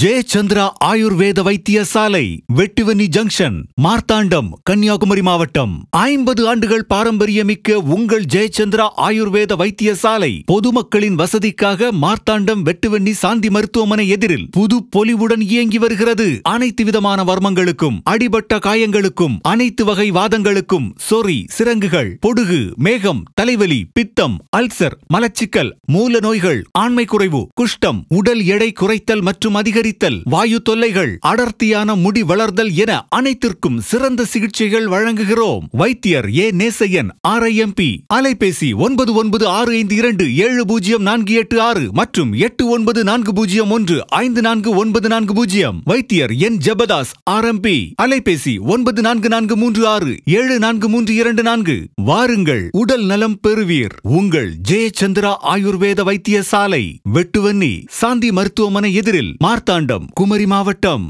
ஜெயச்சந்திரா ஆயுர்வேத வைத்தியசாலை வெட்டுவனி ஜங்ஷன் மார்த்தாண்டம் கன்னியாகுமரி மாவட்டம் ஐம்பது ஆண்டுகள் பாரம்பரியமிக்க உங்கள் ஜெயச்சந்திரா ஆயுர்வேத வைத்தியசாலை பொதுமக்களின் வசதிக்காக மார்த்தாண்டம் வெட்டுவெண்ணி சாந்தி மருத்துவமனை எதிரில் புது பொலிவுடன் இயங்கி வருகிறது அனைத்து விதமான வர்மங்களுக்கும் அடிபட்ட காயங்களுக்கும் அனைத்து வகை வாதங்களுக்கும் சொறி சிரங்குகள் பொடுகு மேகம் தலைவலி பித்தம் அல்சர் மலச்சிக்கல் மூல நோய்கள் ஆண்மை குறைவு குஷ்டம் உடல் எடை குறைத்தல் மற்றும் அதிக அதிகரித்தல் வாயு தொல்லைகள் அடர்த்தியான முடி வளர்தல் என அனைத்திற்கும் சிறந்த சிகிச்சைகள் வழங்குகிறோம் வைத்தியர் ஏ நேசையன் ஆர் ஐ ஐஎம்பி அலைபேசி ஒன்பது ஒன்பது ஆறு ஐந்து இரண்டு ஏழு பூஜ்ஜியம் நான்கு எட்டு ஆறு மற்றும் எட்டு ஒன்பது நான்கு பூஜ்ஜியம் ஒன்று ஐந்து நான்கு ஒன்பது நான்கு பூஜ்ஜியம் வைத்தியர் என் ஜபதாஸ் ஆர் ஆர்எம்பி அலைபேசி ஒன்பது நான்கு நான்கு மூன்று ஆறு ஏழு நான்கு மூன்று இரண்டு நான்கு வாருங்கள் உடல் நலம் பெறுவீர் உங்கள் ஜெயச்சந்திரா ஆயுர்வேத வைத்தியசாலை வெட்டுவன்னி சாந்தி மருத்துவமனை எதிரில் மார்ச் மார்த்தாண்டம் குமரி மாவட்டம்